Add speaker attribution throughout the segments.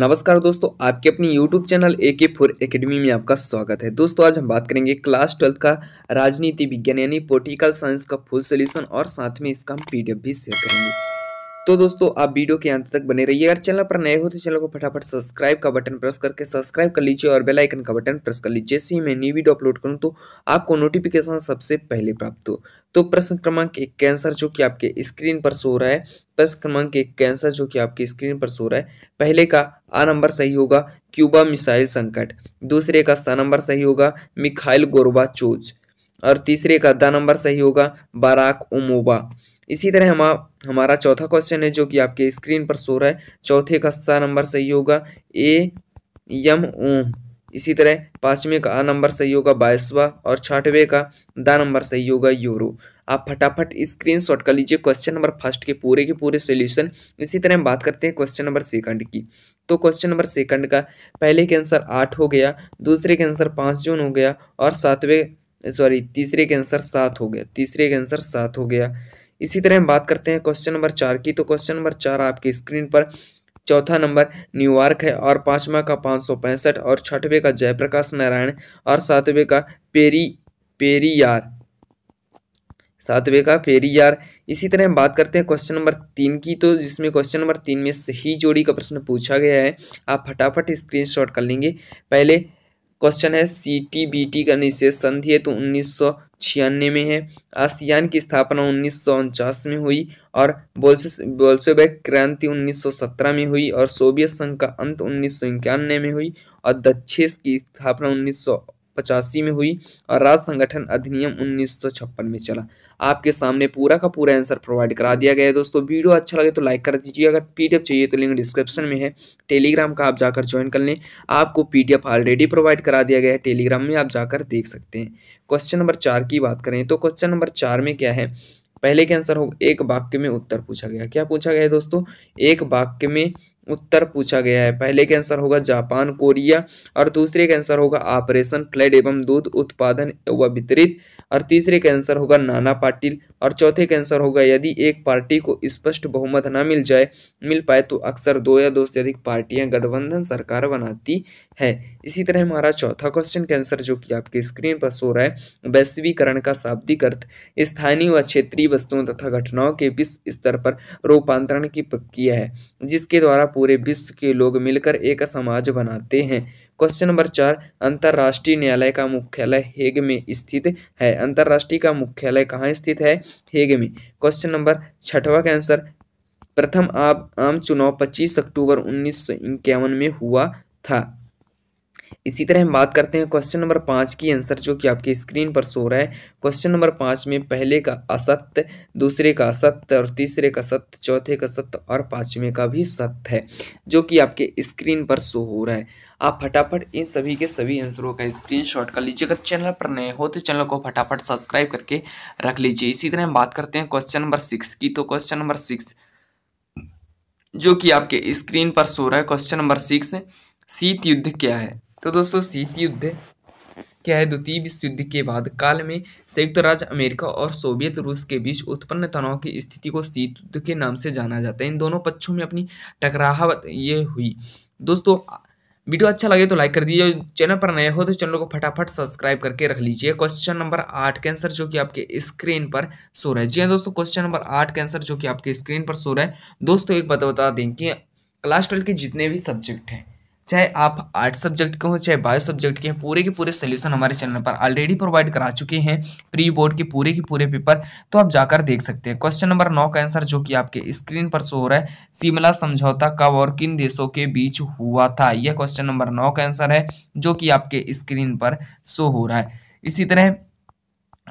Speaker 1: नमस्कार दोस्तों आपके अपनी यूट्यूब चैनल ए के फोर एकेडमी में आपका स्वागत है दोस्तों आज हम बात करेंगे क्लास ट्वेल्थ का राजनीति विज्ञान यानी पोलिटिकल साइंस का फुल सोल्यूशन और साथ में इसका हम एफ भी शेयर करेंगे तो दोस्तों आप वीडियो के अंत तक बने रहिए अगर चैनल पर नए हो तो चैनल को फटाफट सब्सक्राइब का बटन प्रेस करके सब्सक्राइब कर लीजिए और बेल आइकन का बटन प्रेस कर लीजिए जैसे ही मैं न्यू वीडियो अपलोड करूँ तो आपको नोटिफिकेशन सबसे पहले प्राप्त हो तो प्रश्न क्रमांक एक कैंसर जो कि आपके स्क्रीन पर सो रहा है प्रश्न क्रमांक एक कैंसर जो कि आपके स्क्रीन पर सो रहा है पहले का आ नंबर सही होगा क्यूबा मिसाइल संकट दूसरे का सा नंबर सही होगा मिखाइल गोरबा चोज और तीसरे का दा नंबर सही होगा बाराक ओमोबा इसी तरह हम हमारा चौथा क्वेश्चन है जो कि आपके स्क्रीन पर शो रहा है चौथे का सा नंबर सही होगा ए यम ओ इसी तरह पाँचवें का आ नंबर सही होगा बाईसवा और छठवें का दा नंबर सही होगा यूरो आप फटाफट स्क्रीन शॉट कर लीजिए क्वेश्चन नंबर फर्स्ट के पूरे के पूरे सोल्यूशन इसी तरह हम बात करते हैं क्वेश्चन नंबर सेकंड की तो क्वेश्चन नंबर सेकंड का पहले के आंसर आठ हो गया दूसरे के आंसर पाँच जून हो गया और सातवें सॉरी तीसरे के आंसर सात हो गया तीसरे के आंसर सात हो गया इसी तरह हम बात करते हैं क्वेश्चन नंबर चार की तो क्वेश्चन नंबर चार आपकी स्क्रीन पर चौथा नंबर न्यूयॉर्क है और पांचवा का पाँच सौ पैंसठ और छठवें का जयप्रकाश नारायण और सातवें का पेरी पेरियार सातवें का फेरियार इसी तरह हम बात करते हैं क्वेश्चन नंबर तीन की तो जिसमें क्वेश्चन नंबर तीन में सही जोड़ी का प्रश्न पूछा गया है आप फटाफट स्क्रीनशॉट कर लेंगे पहले क्वेश्चन है सी टी बी टी का निषेध संधि है तो उन्नीस छियानवे में है आसियान की स्थापना उन्नीस में हुई और बोल्स बोल्सोबैक क्रांति 1917 में हुई और सोवियत संघ का अंत उन्नीस में हुई और दक्षेश की स्थापना उन्नीस पचासी में हुई और राज्य संगठन अधिनियम उन्नीस में चला आपके सामने पूरा का पूरा आंसर प्रोवाइड करा दिया गया है दोस्तों वीडियो अच्छा लगे तो लाइक कर दीजिए अगर पीडीएफ चाहिए तो लिंक डिस्क्रिप्शन में है टेलीग्राम का आप जाकर ज्वाइन कर लें आपको पीडीएफ ऑलरेडी प्रोवाइड करा दिया गया है टेलीग्राम में आप जाकर देख सकते हैं क्वेश्चन नंबर चार की बात करें तो क्वेश्चन नंबर चार में क्या है पहले के आंसर हो एक वाक्य में उत्तर पूछा गया क्या पूछा गया है दोस्तों एक वाक्य में उत्तर पूछा गया है पहले के आंसर होगा जापान कोरिया और दूसरे के आंसर होगा ऑपरेशन फ्लड एवं दूध उत्पादन व वितरित और तीसरे का आंसर होगा नाना पाटिल और चौथे का आंसर होगा यदि एक पार्टी को स्पष्ट बहुमत ना मिल जाए मिल पाए तो अक्सर दो या दो से अधिक पार्टियां गठबंधन सरकार बनाती है इसी तरह हमारा चौथा क्वेश्चन का आंसर जो कि आपके स्क्रीन पर सो रहा है वैश्वीकरण का शाब्दिक अर्थ स्थानीय व क्षेत्रीय वस्तुओं तथा घटनाओं के विश्व स्तर पर रूपांतरण की प्रक्रिया है जिसके द्वारा पूरे विश्व के लोग मिलकर एक समाज बनाते हैं क्वेश्चन नंबर चार अंतर्राष्ट्रीय न्यायालय का मुख्यालय हेग में स्थित है अंतर्राष्ट्रीय का मुख्यालय कहाँ स्थित है हेग में क्वेश्चन नंबर छठवा का आंसर प्रथम आप आम चुनाव 25 अक्टूबर उन्नीस में हुआ था इसी तरह हम बात करते हैं क्वेश्चन नंबर पाँच की आंसर जो कि आपके स्क्रीन पर सो रहा है क्वेश्चन नंबर पाँच में पहले का असत्य दूसरे का असत्य और तीसरे का सत्य चौथे का सत्य और पाँचवें का भी सत्य है जो कि आपके स्क्रीन पर शो हो रहा है आप फटाफट इन सभी के सभी आंसरों का स्क्रीनशॉट कर लीजिए अगर चैनल पर नए हो तो चैनल को फटाफट सब्सक्राइब करके रख लीजिए इसी तरह हम बात करते हैं क्वेश्चन नंबर सिक्स की तो क्वेश्चन नंबर सिक्स जो कि आपके स्क्रीन पर सो रहा है क्वेश्चन नंबर सिक्स शीत युद्ध क्या है तो दोस्तों शीत युद्ध क्या है द्वितीय विश्व युद्ध के बाद काल में संयुक्त राज्य अमेरिका और सोवियत रूस के बीच उत्पन्न तनाव की स्थिति को शीत युद्ध के नाम से जाना जाता है इन दोनों पक्षों में अपनी टकराव ये हुई दोस्तों वीडियो अच्छा लगे तो लाइक कर दीजिए चैनल पर नए हो तो चैनल को फटाफट सब्सक्राइब करके रख लीजिए क्वेश्चन नंबर आठ के आंसर जो कि आपके स्क्रीन पर सो रहा है जी हाँ दोस्तों क्वेश्चन नंबर आठ के आंसर जो कि आपके स्क्रीन पर सो रहा है दोस्तों एक बात बता दें कि क्लास ट्वेल्व के जितने भी सब्जेक्ट हैं चाहे आप आर्ट सब्जेक्ट के हों चाहे बायो सब्जेक्ट के हैं पूरे के पूरे सोल्यूशन हमारे चैनल पर ऑलरेडी प्रोवाइड करा चुके हैं प्री बोर्ड के पूरे के पूरे पेपर तो आप जाकर देख सकते हैं क्वेश्चन नंबर नौ का आंसर जो कि आपके स्क्रीन पर शो हो रहा है शिमला समझौता कब और किन देशों के बीच हुआ था यह क्वेश्चन नंबर नौ का आंसर है जो कि आपके स्क्रीन पर शो हो रहा है इसी तरह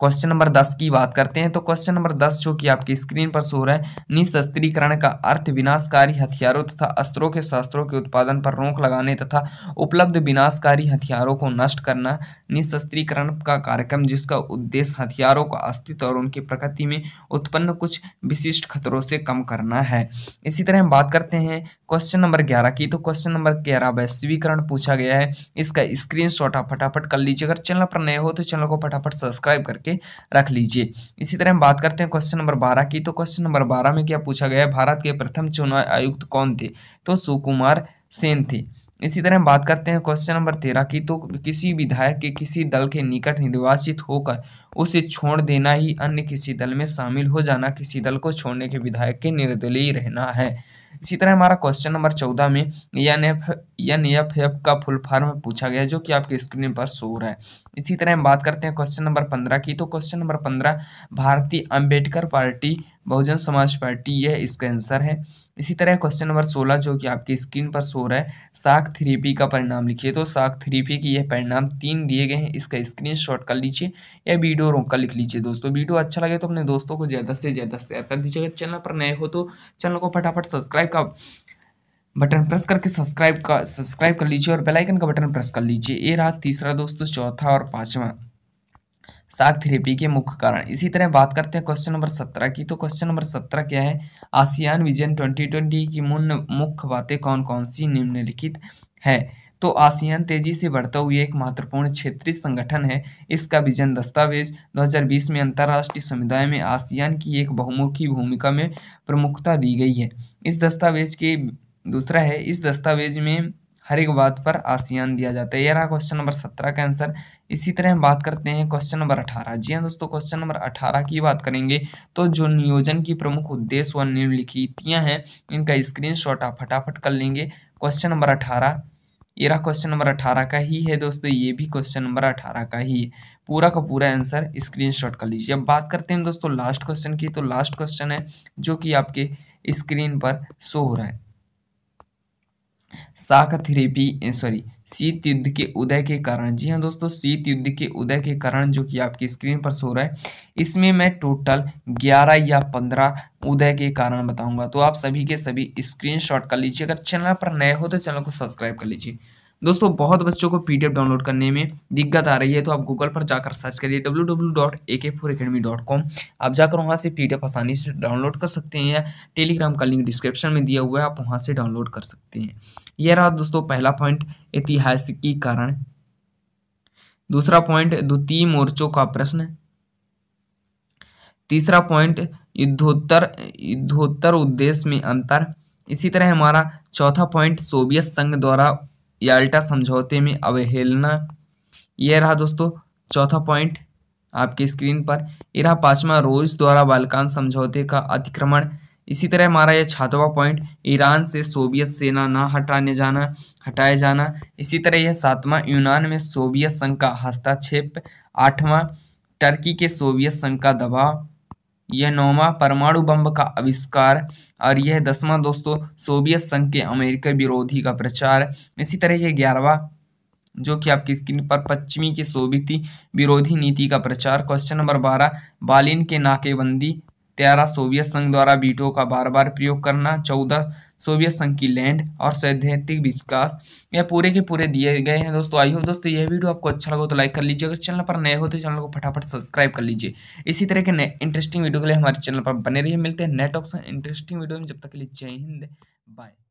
Speaker 1: क्वेश्चन नंबर दस की बात करते हैं तो क्वेश्चन नंबर दस जो कि आपकी स्क्रीन पर शो रहा है निशस्त्रीकरण का अर्थ विनाशकारी हथियारों तथा अस्त्रों के शस्त्रों के उत्पादन पर रोक लगाने तथा उपलब्ध विनाशकारी हथियारों को नष्ट करना निशस्त्रीकरण का कार्यक्रम जिसका उद्देश्य हथियारों का अस्तित्व और उनकी प्रकृति में उत्पन्न कुछ विशिष्ट खतरों से कम करना है इसी तरह हम बात करते हैं क्वेश्चन नंबर ग्यारह की तो क्वेश्चन नंबर ग्यारह वैश्वीकरण पूछा गया है इसका स्क्रीन आप फटाफट कर लीजिए अगर चैनल पर नए हो तो चैनल को फटाफट सब्सक्राइब करके करके रख लीजिए इसी तरह हम बात करते हैं क्वेश्चन नंबर बारह की तो क्वेश्चन नंबर बारह में क्या पूछा गया है भारत के प्रथम चुनाव आयुक्त कौन थे तो सुकुमार सेन थे इसी तरह हम बात करते हैं क्वेश्चन नंबर तेरह की तो किसी विधायक के किसी दल के निकट निर्वाचित होकर उसे छोड़ देना ही अन्य किसी दल में शामिल हो जाना किसी दल को छोड़ने के विधायक के निर्दलीय रहना है इसी तरह हमारा क्वेश्चन नंबर चौदह में N F N F F का फुल फॉर्म पूछा गया जो कि आपके स्क्रीन पर शो रहा है इसी तरह हम बात करते हैं क्वेश्चन नंबर पंद्रह की तो क्वेश्चन नंबर पंद्रह भारतीय अम्बेडकर पार्टी बहुजन समाज पार्टी यह इसका आंसर है इसी तरह क्वेश्चन नंबर सोलह जो कि आपकी स्क्रीन पर सो रहा है साख थ्रीपी का परिणाम लिखिए तो साख थ्रीपी की यह परिणाम तीन दिए गए हैं इसका स्क्रीन शॉट कर लीजिए या वीडियो रोक कर लिख लीजिए दोस्तों वीडियो अच्छा लगे तो अपने दोस्तों को ज़्यादा से ज़्यादा शेयर कर दीजिएगा चैनल पर नए हो तो चैनल को फटाफट सब्सक्राइब का बटन प्रेस करके सब्सक्राइब का सब्सक्राइब कर लीजिए और बेलाइकन का बटन प्रेस कर लीजिए ये रहा तीसरा दोस्तों चौथा और पाँचवा साग थेरेपी के मुख्य कारण इसी तरह बात करते हैं क्वेश्चन नंबर सत्रह की तो क्वेश्चन नंबर सत्रह क्या है आसियान विजन ट्वेंटी ट्वेंटी की मुख्य बातें कौन कौन सी निम्नलिखित है तो आसियान तेजी से बढ़ता हुआ एक महत्वपूर्ण क्षेत्रीय संगठन है इसका विजन दस्तावेज 2020 में अंतर्राष्ट्रीय समुदाय में आसियान की एक बहुमुखी भूमिका में प्रमुखता दी गई है इस दस्तावेज के दूसरा है इस दस्तावेज में हर एक बात पर आसियान दिया जाता है ये रहा क्वेश्चन नंबर सत्रह का आंसर इसी तरह हम बात करते हैं क्वेश्चन नंबर अठारह जी हाँ दोस्तों क्वेश्चन नंबर अठारह की बात करेंगे तो जो नियोजन की प्रमुख उद्देश्य व निम्नलिखितियाँ हैं इनका स्क्रीन शॉट आप फटाफट कर लेंगे क्वेश्चन नंबर अठारह ये रहा क्वेश्चन नंबर अठारह का ही है दोस्तों ये भी क्वेश्चन नंबर अठारह का ही है पूरा का पूरा आंसर शॉट कर लीजिए अब बात करते हैं दोस्तों लास्ट क्वेश्चन की तो लास्ट क्वेश्चन है जो कि आपके स्क्रीन पर शो हो रहा है शाख थ्रेपी सॉरी शीत युद्ध के उदय के कारण जी हाँ दोस्तों शीत युद्ध के उदय के कारण जो कि आपकी स्क्रीन पर शो रहा है इसमें मैं टोटल ग्यारह या पंद्रह उदय के कारण बताऊंगा तो आप सभी के सभी स्क्रीनशॉट कर लीजिए अगर चैनल पर नए हो तो चैनल को सब्सक्राइब कर लीजिए दोस्तों बहुत बच्चों को पीडीएफ डाउनलोड करने में दिक्कत आ रही है तो आप गूगल पर जाकर सर्च करिए डब्ल्यू डब्ल्यू डॉट ए के फोर अकेडमी डॉट कॉम आप जाकर वहाँ से पीडीएफ आसानी से डाउनलोड कर सकते हैं या टेलीग्राम का लिंक डिस्क्रिप्शन में दिया हुआ है आप वहाँ से डाउनलोड कर सकते हैं यह रहा दोस्तों पहला पॉइंट ऐतिहासिकी कारण दूसरा पॉइंट द्वितीय मोर्चों का प्रश्न तीसरा पॉइंट युद्धोत्तर युद्धोत्तर उद्देश्य में अंतर इसी तरह हमारा चौथा पॉइंट सोवियत संघ द्वारा याल्टा समझौते में अवहेलना यह रहा दोस्तों चौथा पॉइंट आपके स्क्रीन पर यह रहा पांचवा रोज द्वारा बालकान समझौते का अतिक्रमण इसी तरह हमारा यह छातवा पॉइंट ईरान से सोवियत सेना ना हटाने जाना हटाए जाना इसी तरह यह सातवां यूनान में सोवियत संघ का हस्तक्षेप आठवां टर्की के सोवियत संघ का दबाव यह नौवा परमाणु बम का आविष्कार और यह दसवां दोस्तों सोवियत संघ के अमेरिका विरोधी का प्रचार इसी तरह यह ग्यारहवा जो कि आपकी स्क्रीन पर पश्चिमी की सोवियती विरोधी नीति का प्रचार क्वेश्चन नंबर बारह बालिन के नाकेबंदी तेरह सोवियत संघ द्वारा वीटो का बार बार प्रयोग करना चौदह सोवियत संघ की लैंड और सैद्धांतिक विकास यह पूरे के पूरे दिए गए हैं दोस्तों आई होप दोस्तों यह वीडियो आपको अच्छा लगा तो लाइक कर लीजिए अगर चैनल पर नए हो तो चैनल को फटाफट सब्सक्राइब कर लीजिए इसी तरह के नए इंटरेस्टिंग वीडियो के लिए हमारे चैनल पर बने रहिए मिलते हैं नेट इंटरेस्टिंग वीडियो में जब तक के लिए जय हिंद बाय